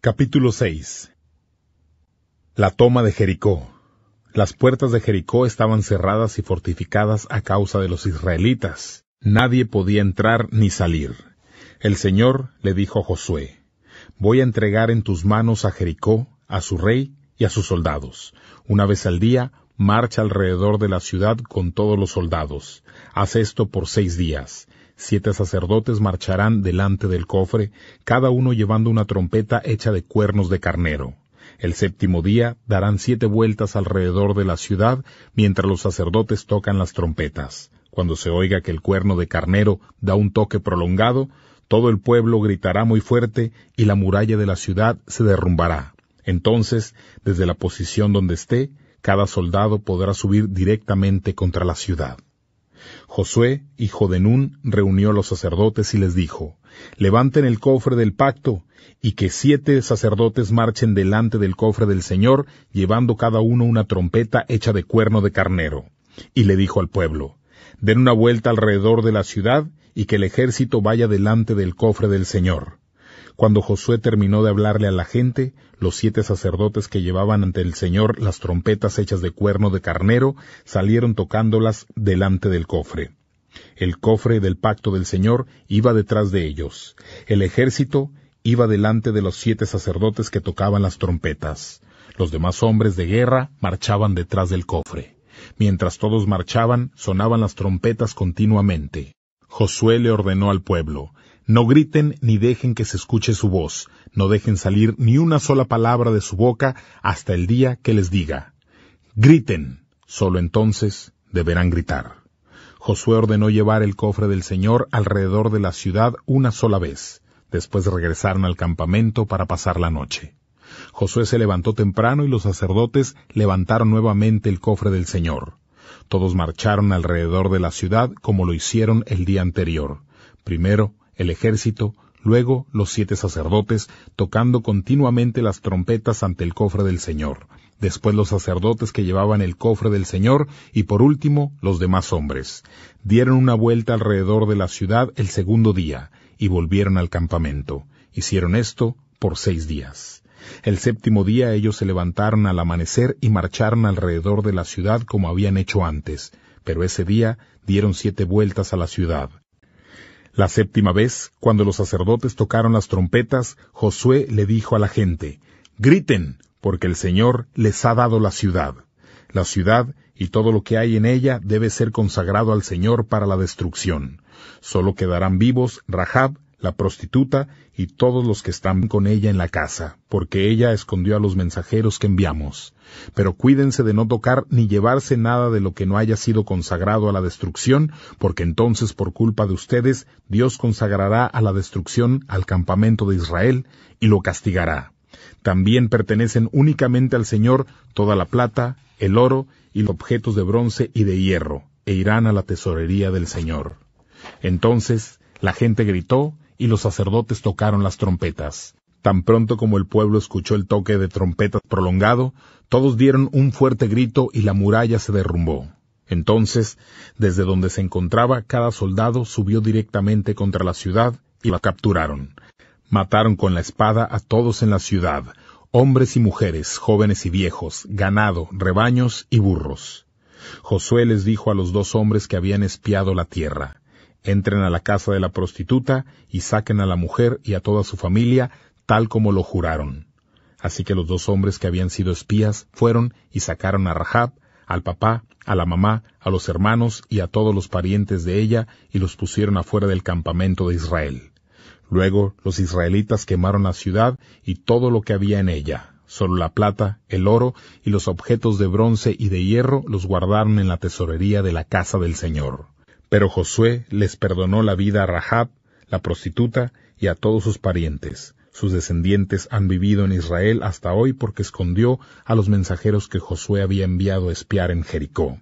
Capítulo 6 La toma de Jericó. Las puertas de Jericó estaban cerradas y fortificadas a causa de los israelitas. Nadie podía entrar ni salir. El Señor le dijo a Josué, Voy a entregar en tus manos a Jericó, a su rey y a sus soldados. Una vez al día, marcha alrededor de la ciudad con todos los soldados. Haz esto por seis días. Siete sacerdotes marcharán delante del cofre, cada uno llevando una trompeta hecha de cuernos de carnero. El séptimo día darán siete vueltas alrededor de la ciudad mientras los sacerdotes tocan las trompetas. Cuando se oiga que el cuerno de carnero da un toque prolongado, todo el pueblo gritará muy fuerte y la muralla de la ciudad se derrumbará. Entonces, desde la posición donde esté, cada soldado podrá subir directamente contra la ciudad. Josué, hijo de Nun, reunió a los sacerdotes y les dijo, Levanten el cofre del pacto, y que siete sacerdotes marchen delante del cofre del Señor, llevando cada uno una trompeta hecha de cuerno de carnero. Y le dijo al pueblo, Den una vuelta alrededor de la ciudad, y que el ejército vaya delante del cofre del Señor. Cuando Josué terminó de hablarle a la gente, los siete sacerdotes que llevaban ante el Señor las trompetas hechas de cuerno de carnero salieron tocándolas delante del cofre. El cofre del pacto del Señor iba detrás de ellos. El ejército iba delante de los siete sacerdotes que tocaban las trompetas. Los demás hombres de guerra marchaban detrás del cofre. Mientras todos marchaban, sonaban las trompetas continuamente. Josué le ordenó al pueblo, no griten ni dejen que se escuche su voz, no dejen salir ni una sola palabra de su boca hasta el día que les diga. Griten, solo entonces deberán gritar. Josué ordenó llevar el cofre del Señor alrededor de la ciudad una sola vez. Después regresaron al campamento para pasar la noche. Josué se levantó temprano y los sacerdotes levantaron nuevamente el cofre del Señor. Todos marcharon alrededor de la ciudad como lo hicieron el día anterior. Primero el ejército, luego los siete sacerdotes, tocando continuamente las trompetas ante el cofre del Señor, después los sacerdotes que llevaban el cofre del Señor, y por último los demás hombres. Dieron una vuelta alrededor de la ciudad el segundo día, y volvieron al campamento. Hicieron esto por seis días. El séptimo día ellos se levantaron al amanecer y marcharon alrededor de la ciudad como habían hecho antes, pero ese día dieron siete vueltas a la ciudad. La séptima vez, cuando los sacerdotes tocaron las trompetas, Josué le dijo a la gente, Griten, porque el Señor les ha dado la ciudad. La ciudad y todo lo que hay en ella debe ser consagrado al Señor para la destrucción. Solo quedarán vivos Rahab, la prostituta y todos los que están con ella en la casa, porque ella escondió a los mensajeros que enviamos. Pero cuídense de no tocar ni llevarse nada de lo que no haya sido consagrado a la destrucción, porque entonces por culpa de ustedes Dios consagrará a la destrucción al campamento de Israel y lo castigará. También pertenecen únicamente al Señor toda la plata, el oro y los objetos de bronce y de hierro, e irán a la tesorería del Señor. Entonces la gente gritó y los sacerdotes tocaron las trompetas. Tan pronto como el pueblo escuchó el toque de trompetas prolongado, todos dieron un fuerte grito y la muralla se derrumbó. Entonces, desde donde se encontraba, cada soldado subió directamente contra la ciudad y la capturaron. Mataron con la espada a todos en la ciudad, hombres y mujeres, jóvenes y viejos, ganado, rebaños y burros. Josué les dijo a los dos hombres que habían espiado la tierra, entren a la casa de la prostituta y saquen a la mujer y a toda su familia, tal como lo juraron. Así que los dos hombres que habían sido espías fueron y sacaron a Rahab, al papá, a la mamá, a los hermanos y a todos los parientes de ella, y los pusieron afuera del campamento de Israel. Luego los israelitas quemaron la ciudad y todo lo que había en ella. Solo la plata, el oro y los objetos de bronce y de hierro los guardaron en la tesorería de la casa del Señor. Pero Josué les perdonó la vida a Rahab, la prostituta, y a todos sus parientes. Sus descendientes han vivido en Israel hasta hoy porque escondió a los mensajeros que Josué había enviado a espiar en Jericó.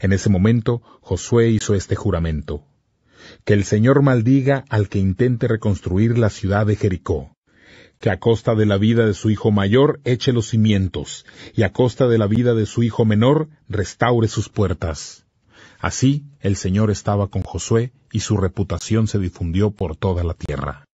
En ese momento Josué hizo este juramento. Que el Señor maldiga al que intente reconstruir la ciudad de Jericó que a costa de la vida de su hijo mayor eche los cimientos, y a costa de la vida de su hijo menor restaure sus puertas. Así, el Señor estaba con Josué y su reputación se difundió por toda la tierra.